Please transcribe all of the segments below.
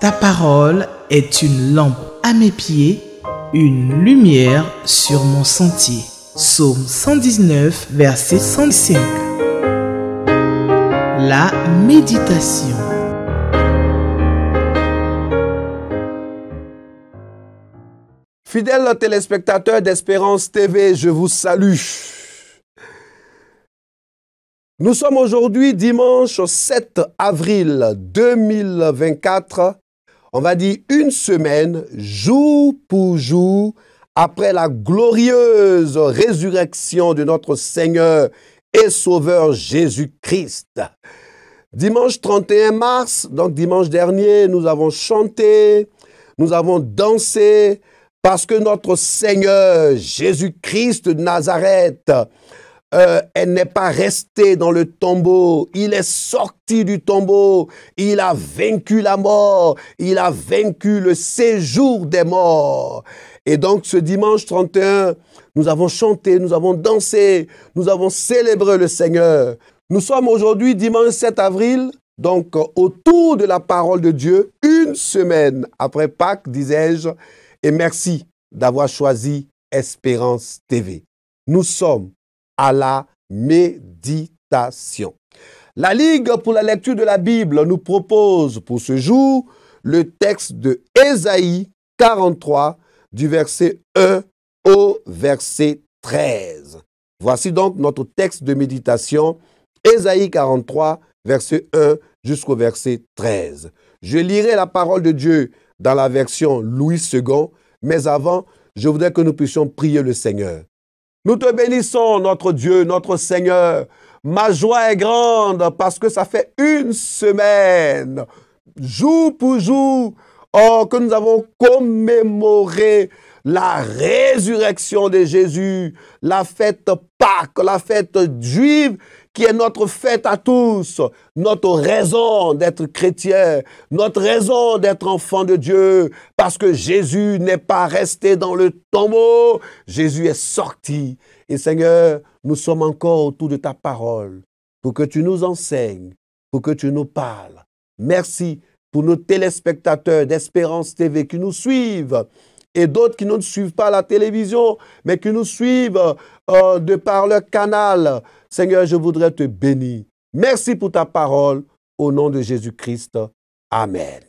Ta parole est une lampe à mes pieds, une lumière sur mon sentier. Psaume 119, verset 105. La méditation. Fidèles téléspectateurs d'Espérance TV, je vous salue. Nous sommes aujourd'hui dimanche 7 avril 2024 on va dire une semaine, jour pour jour, après la glorieuse résurrection de notre Seigneur et Sauveur Jésus-Christ. Dimanche 31 mars, donc dimanche dernier, nous avons chanté, nous avons dansé, parce que notre Seigneur Jésus-Christ de Nazareth euh, elle n'est pas restée dans le tombeau. Il est sorti du tombeau. Il a vaincu la mort. Il a vaincu le séjour des morts. Et donc ce dimanche 31, nous avons chanté, nous avons dansé, nous avons célébré le Seigneur. Nous sommes aujourd'hui dimanche 7 avril, donc euh, autour de la parole de Dieu, une semaine après Pâques, disais-je. Et merci d'avoir choisi Espérance TV. Nous sommes à la méditation. La Ligue pour la lecture de la Bible nous propose pour ce jour le texte de Ésaïe 43 du verset 1 au verset 13. Voici donc notre texte de méditation, Ésaïe 43, verset 1 jusqu'au verset 13. Je lirai la parole de Dieu dans la version Louis II, mais avant, je voudrais que nous puissions prier le Seigneur. Nous te bénissons, notre Dieu, notre Seigneur. Ma joie est grande parce que ça fait une semaine, jour pour jour, oh, que nous avons commémoré la résurrection de Jésus, la fête Pâques, la fête juive qui est notre fête à tous, notre raison d'être chrétien, notre raison d'être enfant de Dieu, parce que Jésus n'est pas resté dans le tombeau, Jésus est sorti. Et Seigneur, nous sommes encore autour de ta parole pour que tu nous enseignes, pour que tu nous parles. Merci pour nos téléspectateurs d'Espérance TV qui nous suivent et d'autres qui ne suivent pas la télévision, mais qui nous suivent euh, de par leur canal Seigneur, je voudrais te bénir. Merci pour ta parole. Au nom de Jésus-Christ. Amen.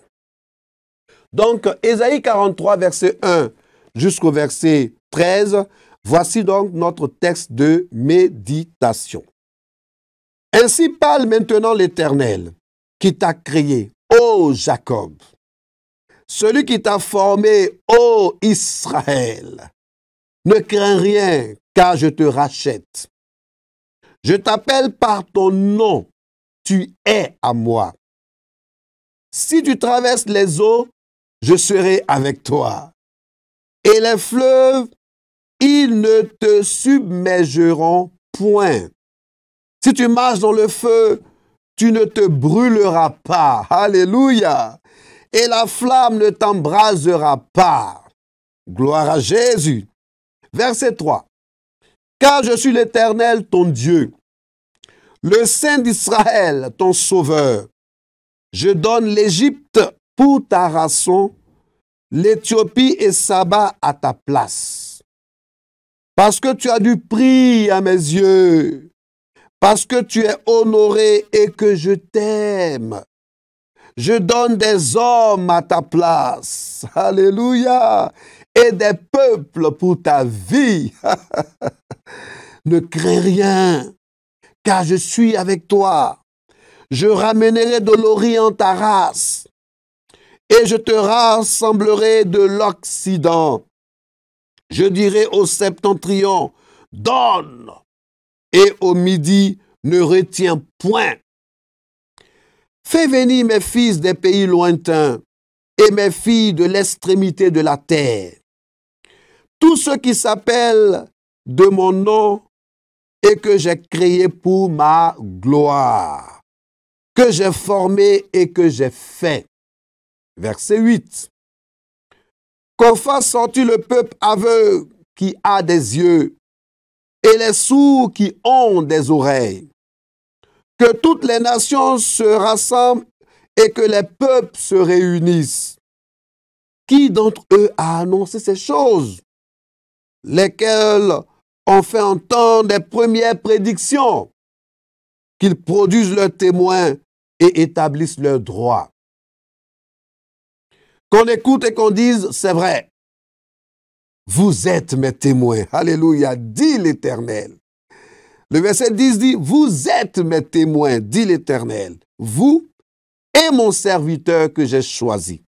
Donc, Ésaïe 43, verset 1 jusqu'au verset 13, voici donc notre texte de méditation. Ainsi parle maintenant l'Éternel qui t'a créé, ô Jacob, celui qui t'a formé, ô Israël. Ne crains rien, car je te rachète. Je t'appelle par ton nom. Tu es à moi. Si tu traverses les eaux, je serai avec toi. Et les fleuves, ils ne te submergeront point. Si tu marches dans le feu, tu ne te brûleras pas. Alléluia. Et la flamme ne t'embrasera pas. Gloire à Jésus. Verset 3. Car je suis l'Éternel, ton Dieu, le Saint d'Israël, ton Sauveur. Je donne l'Égypte pour ta raison, l'Éthiopie et Saba à ta place. Parce que tu as du prix à mes yeux, parce que tu es honoré et que je t'aime. Je donne des hommes à ta place. Alléluia. Et des peuples pour ta vie. Ne crains rien, car je suis avec toi. Je ramènerai de l'Orient ta race, et je te rassemblerai de l'Occident. Je dirai au septentrion, donne, et au midi, ne retiens point. Fais venir mes fils des pays lointains et mes filles de l'extrémité de la terre. Tous ceux qui s'appellent de mon nom et que j'ai créé pour ma gloire, que j'ai formé et que j'ai fait. Verset 8. Qu'en fasse sortir le peuple aveugle qui a des yeux et les sourds qui ont des oreilles. Que toutes les nations se rassemblent et que les peuples se réunissent. Qui d'entre eux a annoncé ces choses, lesquelles on fait entendre les premières prédictions, qu'ils produisent leurs témoins et établissent leurs droits. Qu'on écoute et qu'on dise, c'est vrai, vous êtes mes témoins. Alléluia, dit l'Éternel. Le verset 10 dit, vous êtes mes témoins, dit l'Éternel, vous et mon serviteur que j'ai choisi,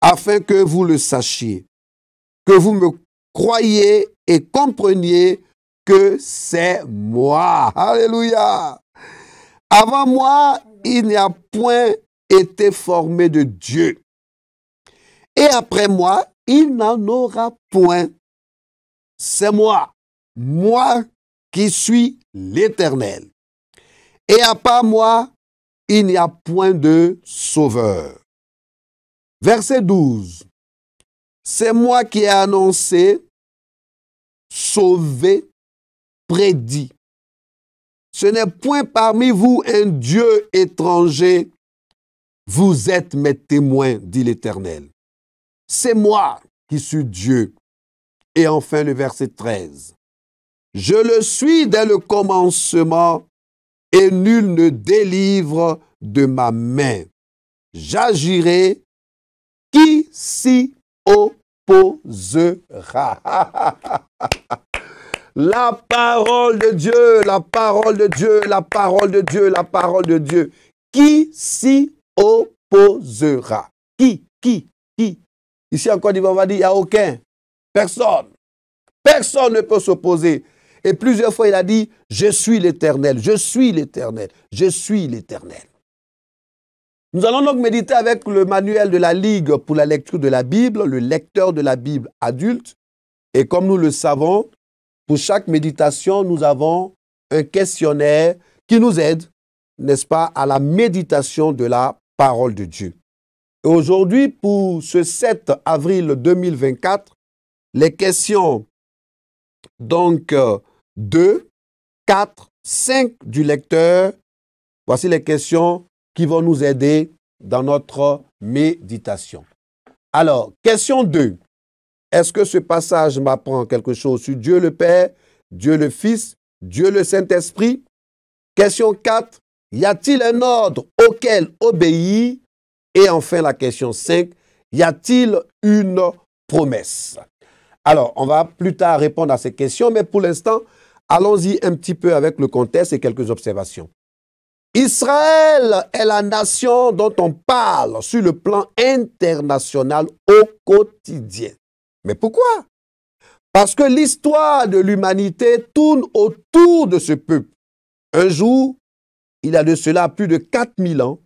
afin que vous le sachiez, que vous me croyez et compreniez que c'est moi. Alléluia. Avant moi, il n'y a point été formé de Dieu. Et après moi, il n'en aura point. C'est moi, moi qui suis l'Éternel. Et à part moi, il n'y a point de sauveur. Verset 12. C'est moi qui ai annoncé sauvé, prédit. Ce n'est point parmi vous un Dieu étranger. Vous êtes mes témoins, dit l'Éternel. C'est moi qui suis Dieu. Et enfin le verset 13. Je le suis dès le commencement et nul ne délivre de ma main. J'agirai qui au la parole de Dieu, la parole de Dieu, la parole de Dieu, la parole de Dieu. Qui s'y opposera Qui Qui Qui Ici encore, il va dire, il n'y a aucun. Personne. Personne ne peut s'opposer. Et plusieurs fois, il a dit, je suis l'éternel, je suis l'éternel, je suis l'éternel. Nous allons donc méditer avec le manuel de la Ligue pour la lecture de la Bible, le lecteur de la Bible adulte. Et comme nous le savons, pour chaque méditation, nous avons un questionnaire qui nous aide, n'est-ce pas, à la méditation de la parole de Dieu. Et aujourd'hui, pour ce 7 avril 2024, les questions donc 2, 4, 5 du lecteur, voici les questions qui vont nous aider dans notre méditation. Alors, question 2. Est-ce que ce passage m'apprend quelque chose sur Dieu le Père, Dieu le Fils, Dieu le Saint-Esprit Question 4. Y a-t-il un ordre auquel obéir Et enfin, la question 5. Y a-t-il une promesse Alors, on va plus tard répondre à ces questions, mais pour l'instant, allons-y un petit peu avec le contexte et quelques observations. Israël est la nation dont on parle sur le plan international au quotidien. Mais pourquoi Parce que l'histoire de l'humanité tourne autour de ce peuple. Un jour, il y a de cela plus de 4000 ans,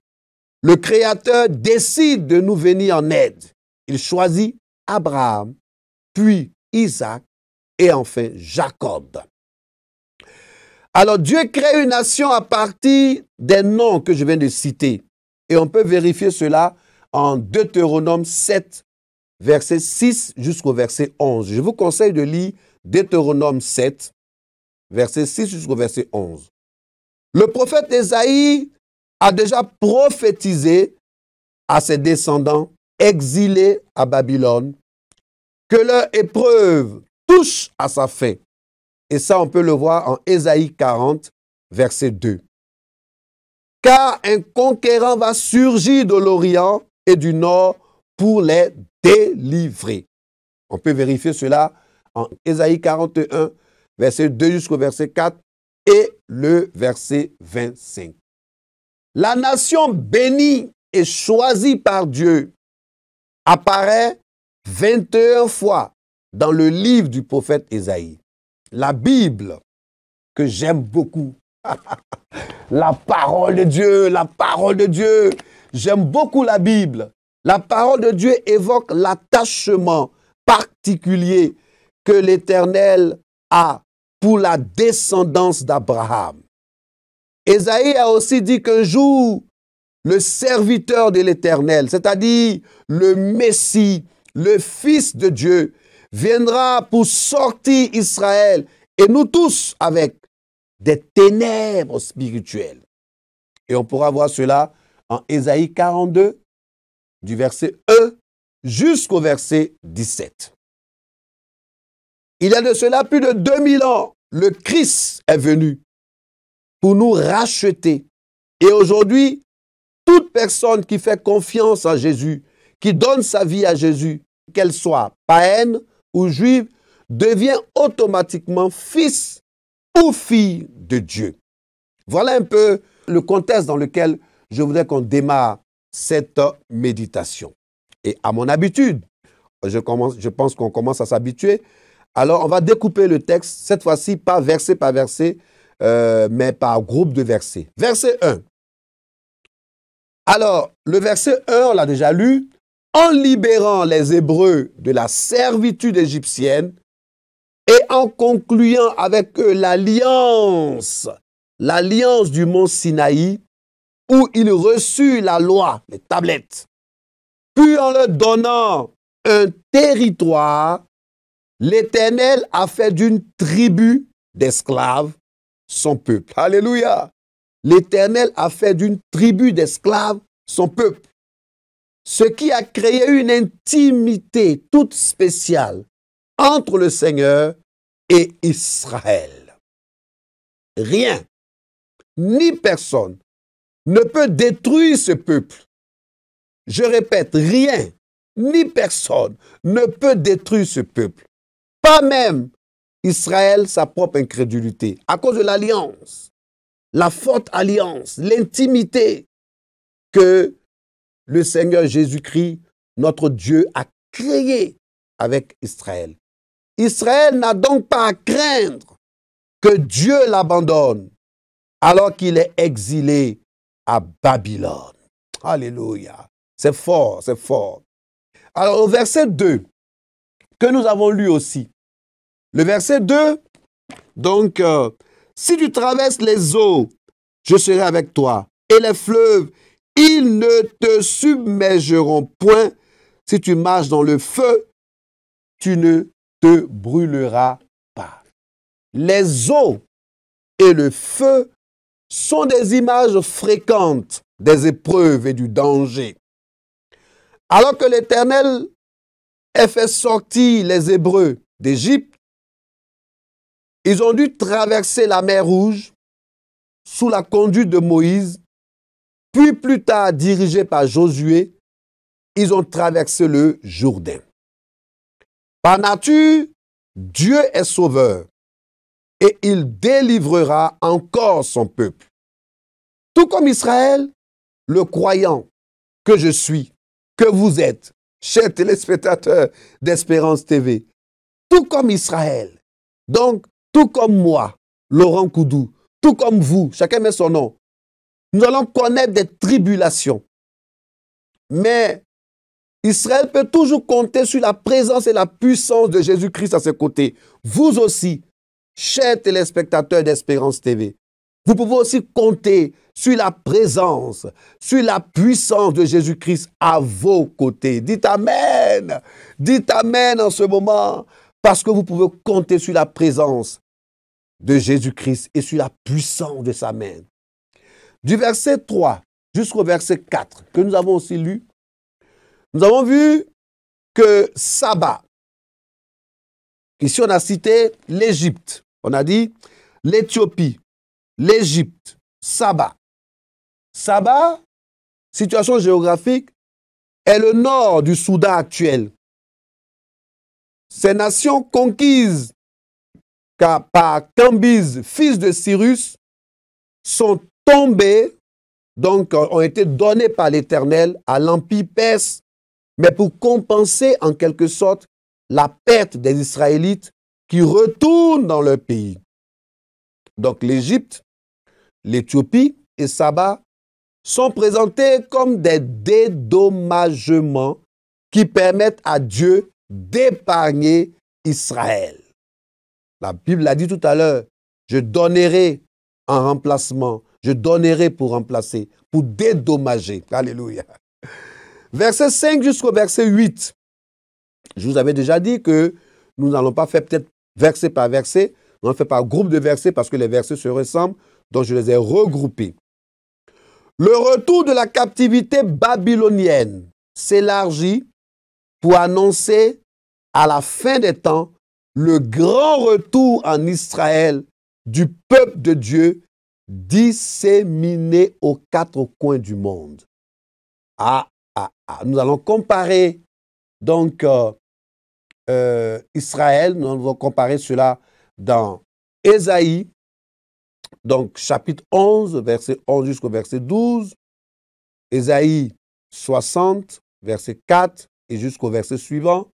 le Créateur décide de nous venir en aide. Il choisit Abraham, puis Isaac et enfin Jacob. Alors Dieu crée une nation à partir des noms que je viens de citer. Et on peut vérifier cela en Deutéronome 7, verset 6 jusqu'au verset 11. Je vous conseille de lire Deutéronome 7, verset 6 jusqu'au verset 11. Le prophète Esaïe a déjà prophétisé à ses descendants exilés à Babylone que leur épreuve touche à sa fin et ça, on peut le voir en Ésaïe 40, verset 2. Car un conquérant va surgir de l'Orient et du Nord pour les délivrer. On peut vérifier cela en Ésaïe 41, verset 2 jusqu'au verset 4 et le verset 25. La nation bénie et choisie par Dieu apparaît 21 fois dans le livre du prophète Ésaïe la Bible, que j'aime beaucoup. la parole de Dieu, la parole de Dieu. J'aime beaucoup la Bible. La parole de Dieu évoque l'attachement particulier que l'Éternel a pour la descendance d'Abraham. Ésaïe a aussi dit qu'un jour, le serviteur de l'Éternel, c'est-à-dire le Messie, le Fils de Dieu, viendra pour sortir Israël et nous tous avec des ténèbres spirituelles. Et on pourra voir cela en Ésaïe 42, du verset 1 jusqu'au verset 17. Il y a de cela plus de 2000 ans, le Christ est venu pour nous racheter. Et aujourd'hui, toute personne qui fait confiance à Jésus, qui donne sa vie à Jésus, qu'elle soit païenne ou juive devient automatiquement fils ou fille de Dieu. Voilà un peu le contexte dans lequel je voudrais qu'on démarre cette méditation. Et à mon habitude, je, commence, je pense qu'on commence à s'habituer. Alors, on va découper le texte, cette fois-ci, pas verset par verset, euh, mais par groupe de versets. Verset 1. Alors, le verset 1, on l'a déjà lu en libérant les Hébreux de la servitude égyptienne et en concluant avec eux l'alliance, l'alliance du mont Sinaï, où il reçut la loi, les tablettes, puis en leur donnant un territoire, l'Éternel a fait d'une tribu d'esclaves son peuple. Alléluia. L'Éternel a fait d'une tribu d'esclaves son peuple ce qui a créé une intimité toute spéciale entre le Seigneur et Israël. Rien, ni personne, ne peut détruire ce peuple. Je répète, rien, ni personne ne peut détruire ce peuple. Pas même Israël, sa propre incrédulité, à cause de l'alliance, la forte alliance, l'intimité que le Seigneur Jésus-Christ, notre Dieu, a créé avec Israël. Israël n'a donc pas à craindre que Dieu l'abandonne alors qu'il est exilé à Babylone. Alléluia. C'est fort, c'est fort. Alors au verset 2, que nous avons lu aussi. Le verset 2, donc, euh, si tu traverses les eaux, je serai avec toi, et les fleuves, ils ne te submergeront point. Si tu marches dans le feu, tu ne te brûleras pas. Les eaux et le feu sont des images fréquentes des épreuves et du danger. Alors que l'Éternel a fait sortir les Hébreux d'Égypte, ils ont dû traverser la mer Rouge sous la conduite de Moïse puis plus tard, dirigés par Josué, ils ont traversé le Jourdain. Par nature, Dieu est sauveur et il délivrera encore son peuple. Tout comme Israël, le croyant que je suis, que vous êtes, chers téléspectateurs d'Espérance TV, tout comme Israël, donc tout comme moi, Laurent Koudou, tout comme vous, chacun met son nom, nous allons connaître des tribulations. Mais Israël peut toujours compter sur la présence et la puissance de Jésus-Christ à ses côtés. Vous aussi, chers téléspectateurs d'Espérance TV, vous pouvez aussi compter sur la présence, sur la puissance de Jésus-Christ à vos côtés. Dites Amen. Dites Amen en ce moment, parce que vous pouvez compter sur la présence de Jésus-Christ et sur la puissance de sa main. Du verset 3 jusqu'au verset 4, que nous avons aussi lu, nous avons vu que Saba, ici on a cité l'Égypte, on a dit l'Éthiopie, l'Égypte, Saba. Saba, situation géographique, est le nord du Soudan actuel. Ces nations conquises par fils de Cyrus, sont donc euh, ont été donnés par l'Éternel à l'Empire perse, mais pour compenser en quelque sorte la perte des Israélites qui retournent dans leur pays. Donc l'Égypte, l'Éthiopie et Saba sont présentés comme des dédommagements qui permettent à Dieu d'épargner Israël. La Bible l'a dit tout à l'heure, je donnerai en remplacement je donnerai pour remplacer, pour dédommager. Alléluia. Verset 5 jusqu'au verset 8. Je vous avais déjà dit que nous n'allons pas faire peut-être verset par verset, on fait par groupe de versets parce que les versets se ressemblent, donc je les ai regroupés. Le retour de la captivité babylonienne s'élargit pour annoncer à la fin des temps le grand retour en Israël du peuple de Dieu disséminés aux quatre coins du monde. Ah, ah, ah. Nous allons comparer donc euh, euh, Israël, nous allons comparer cela dans Ésaïe, donc chapitre 11, verset 11 jusqu'au verset 12, Ésaïe 60, verset 4 et jusqu'au verset suivant,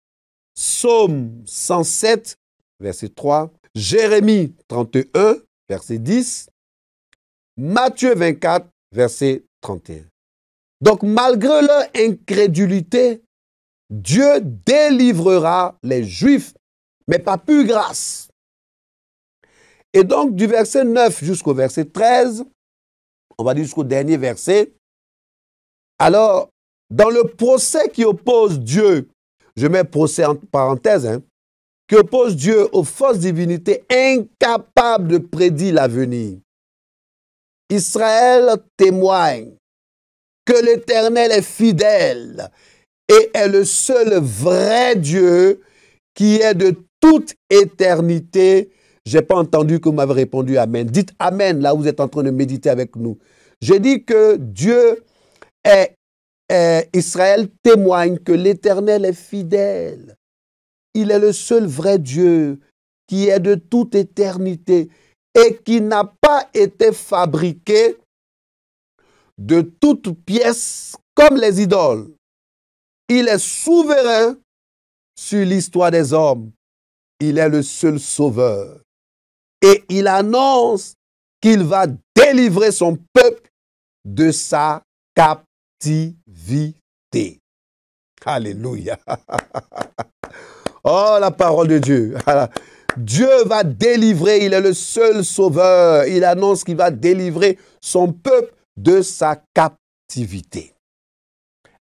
Psaume 107, verset 3, Jérémie 31, verset 10, Matthieu 24, verset 31. Donc malgré leur incrédulité, Dieu délivrera les Juifs, mais pas plus grâce. Et donc du verset 9 jusqu'au verset 13, on va dire jusqu'au dernier verset, alors dans le procès qui oppose Dieu, je mets procès en parenthèse, hein, qui oppose Dieu aux fausses divinités incapables de prédire l'avenir. Israël témoigne que l'Éternel est fidèle et est le seul vrai Dieu qui est de toute éternité. Je n'ai pas entendu que vous m'avez répondu Amen. Dites Amen là où vous êtes en train de méditer avec nous. J'ai dit que Dieu est Israël témoigne que l'Éternel est fidèle. Il est le seul vrai Dieu qui est de toute éternité et qui n'a pas été fabriqué de toutes pièces comme les idoles. Il est souverain sur l'histoire des hommes. Il est le seul sauveur. Et il annonce qu'il va délivrer son peuple de sa captivité. Alléluia. Oh, la parole de Dieu. Dieu va délivrer, il est le seul sauveur. Il annonce qu'il va délivrer son peuple de sa captivité.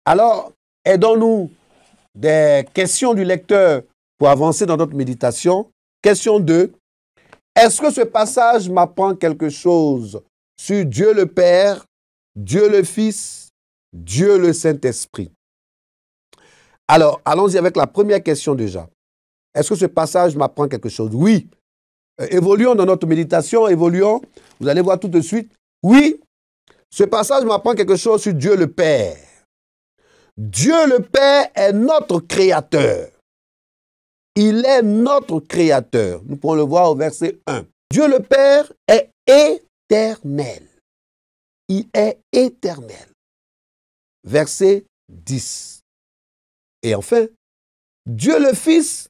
Alors, aidons-nous des questions du lecteur pour avancer dans notre méditation. Question 2. Est-ce que ce passage m'apprend quelque chose sur Dieu le Père, Dieu le Fils, Dieu le Saint-Esprit Alors, allons-y avec la première question déjà. Est-ce que ce passage m'apprend quelque chose Oui. Euh, évoluons dans notre méditation, évoluons. Vous allez voir tout de suite. Oui, ce passage m'apprend quelque chose sur Dieu le Père. Dieu le Père est notre créateur. Il est notre créateur. Nous pouvons le voir au verset 1. Dieu le Père est éternel. Il est éternel. Verset 10. Et enfin, Dieu le Fils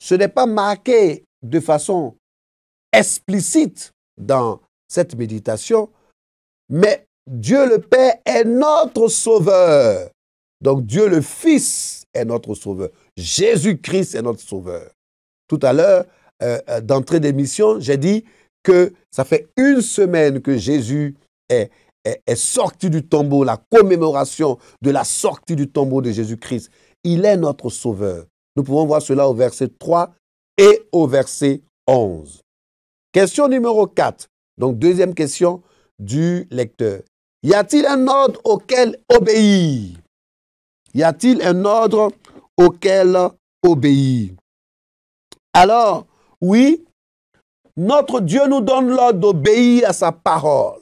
ce n'est pas marqué de façon explicite dans cette méditation, mais Dieu le Père est notre Sauveur. Donc Dieu le Fils est notre Sauveur. Jésus-Christ est notre Sauveur. Tout à l'heure, euh, euh d'entrée d'émission, j'ai dit que ça fait une semaine que Jésus est sorti du tombeau, la commémoration de la sortie du tombeau de Jésus-Christ. Il est notre Sauveur. Nous pouvons voir cela au verset 3 et au verset 11. Question numéro 4. Donc deuxième question du lecteur. Y a-t-il un ordre auquel obéir Y a-t-il un ordre auquel obéir Alors, oui, notre Dieu nous donne l'ordre d'obéir à sa parole.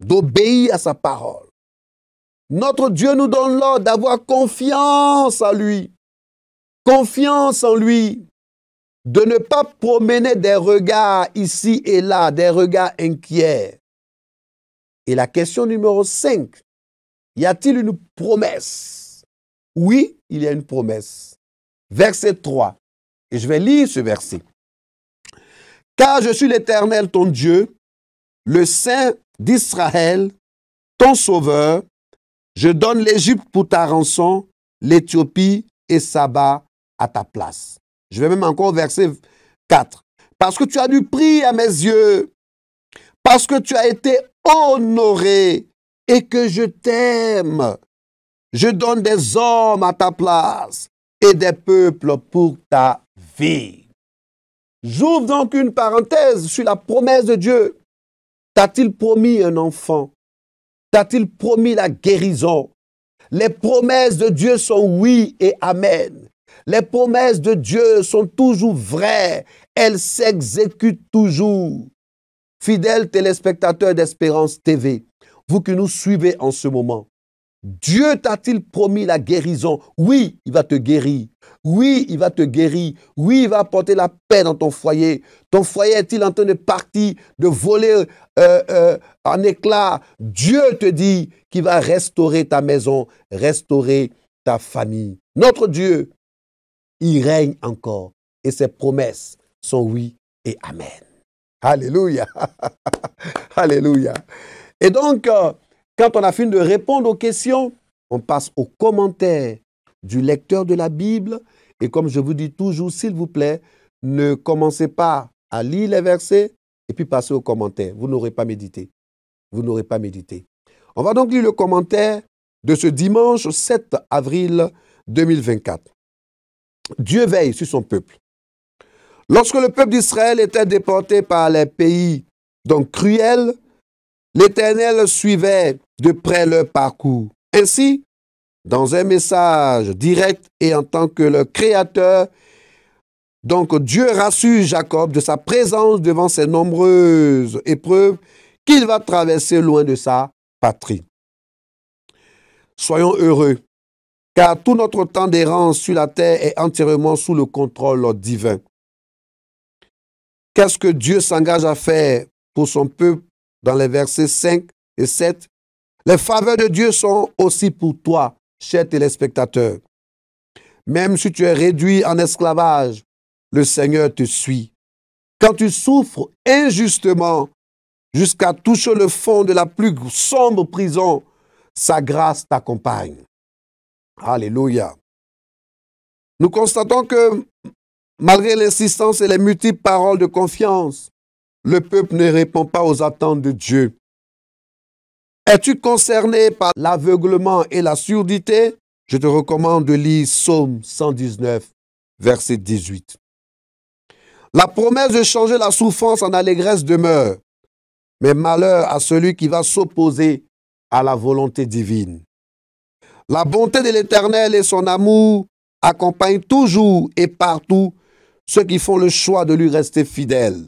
D'obéir à sa parole. Notre Dieu nous donne l'ordre d'avoir confiance en lui, confiance en lui, de ne pas promener des regards ici et là, des regards inquiets. Et la question numéro 5, y a-t-il une promesse Oui, il y a une promesse. Verset 3, et je vais lire ce verset. Car je suis l'Éternel, ton Dieu, le Saint d'Israël, ton Sauveur, je donne l'Égypte pour ta rançon, l'Éthiopie et Saba à ta place. Je vais même encore au verset 4. Parce que tu as du prix à mes yeux, parce que tu as été honoré et que je t'aime. Je donne des hommes à ta place et des peuples pour ta vie. J'ouvre donc une parenthèse sur la promesse de Dieu. T'a-t-il promis un enfant T'a-t-il promis la guérison Les promesses de Dieu sont oui et amen. Les promesses de Dieu sont toujours vraies. Elles s'exécutent toujours. Fidèles téléspectateurs d'Espérance TV, vous qui nous suivez en ce moment, Dieu t'a-t-il promis la guérison Oui, il va te guérir. Oui, il va te guérir. Oui, il va apporter la paix dans ton foyer. Ton foyer est-il en train de partir, de voler euh, euh, en éclats Dieu te dit qu'il va restaurer ta maison, restaurer ta famille. Notre Dieu, il règne encore et ses promesses sont oui et amen. Alléluia. Alléluia. Et donc, euh, quand on a fini de répondre aux questions, on passe aux commentaires du lecteur de la Bible. Et comme je vous dis toujours, s'il vous plaît, ne commencez pas à lire les versets et puis passez aux commentaires. Vous n'aurez pas médité. Vous n'aurez pas médité. On va donc lire le commentaire de ce dimanche 7 avril 2024. Dieu veille sur son peuple. Lorsque le peuple d'Israël était déporté par les pays donc cruels, L'Éternel suivait de près leur parcours. Ainsi, dans un message direct et en tant que le Créateur, donc Dieu rassure Jacob de sa présence devant ses nombreuses épreuves qu'il va traverser loin de sa patrie. Soyons heureux, car tout notre temps d'errance sur la terre est entièrement sous le contrôle divin. Qu'est-ce que Dieu s'engage à faire pour son peuple dans les versets 5 et 7, les faveurs de Dieu sont aussi pour toi, chers téléspectateurs. Même si tu es réduit en esclavage, le Seigneur te suit. Quand tu souffres injustement jusqu'à toucher le fond de la plus sombre prison, sa grâce t'accompagne. Alléluia. Nous constatons que malgré l'insistance et les multiples paroles de confiance, le peuple ne répond pas aux attentes de Dieu. Es-tu concerné par l'aveuglement et la surdité Je te recommande de lire Psaume 119, verset 18. La promesse de changer la souffrance en allégresse demeure, mais malheur à celui qui va s'opposer à la volonté divine. La bonté de l'Éternel et son amour accompagnent toujours et partout ceux qui font le choix de lui rester fidèles.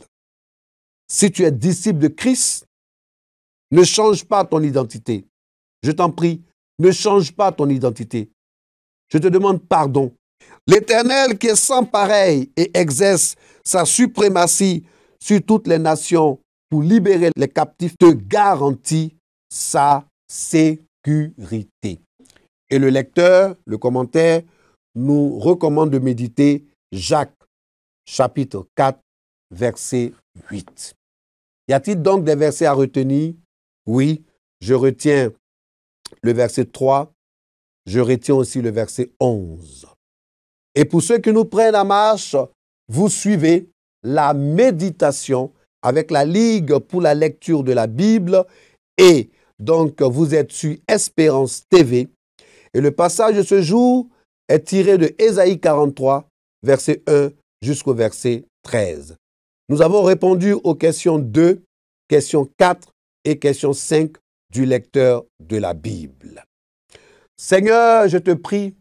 Si tu es disciple de Christ, ne change pas ton identité. Je t'en prie, ne change pas ton identité. Je te demande pardon. L'Éternel qui est sans pareil et exerce sa suprématie sur toutes les nations pour libérer les captifs te garantit sa sécurité. Et le lecteur, le commentaire, nous recommande de méditer Jacques chapitre 4, verset 8. Y a-t-il donc des versets à retenir Oui, je retiens le verset 3, je retiens aussi le verset 11. Et pour ceux qui nous prennent en marche, vous suivez la méditation avec la Ligue pour la lecture de la Bible et donc vous êtes sur Espérance TV. Et le passage de ce jour est tiré de Ésaïe 43, verset 1 jusqu'au verset 13. Nous avons répondu aux questions 2, question 4 et question 5 du lecteur de la Bible. Seigneur, je te prie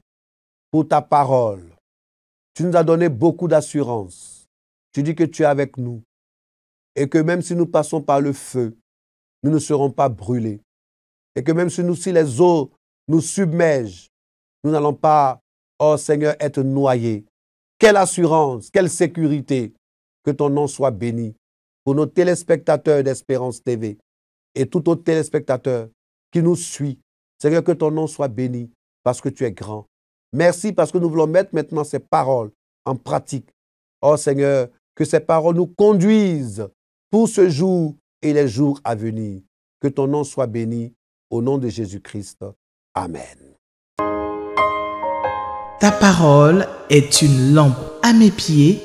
pour ta parole. Tu nous as donné beaucoup d'assurance. Tu dis que tu es avec nous et que même si nous passons par le feu, nous ne serons pas brûlés. Et que même si, nous, si les eaux nous submergent, nous n'allons pas, oh Seigneur, être noyés. Quelle assurance, quelle sécurité. Que ton nom soit béni pour nos téléspectateurs d'Espérance TV et tout autre téléspectateur qui nous suit. Seigneur, que ton nom soit béni parce que tu es grand. Merci parce que nous voulons mettre maintenant ces paroles en pratique. Oh Seigneur, que ces paroles nous conduisent pour ce jour et les jours à venir. Que ton nom soit béni au nom de Jésus-Christ. Amen. Ta parole est une lampe à mes pieds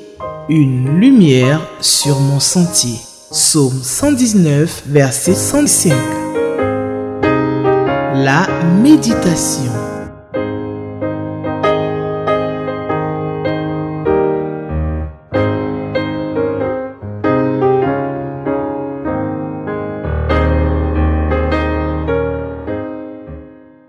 une lumière sur mon sentier. Psaume 119, verset 105. La méditation.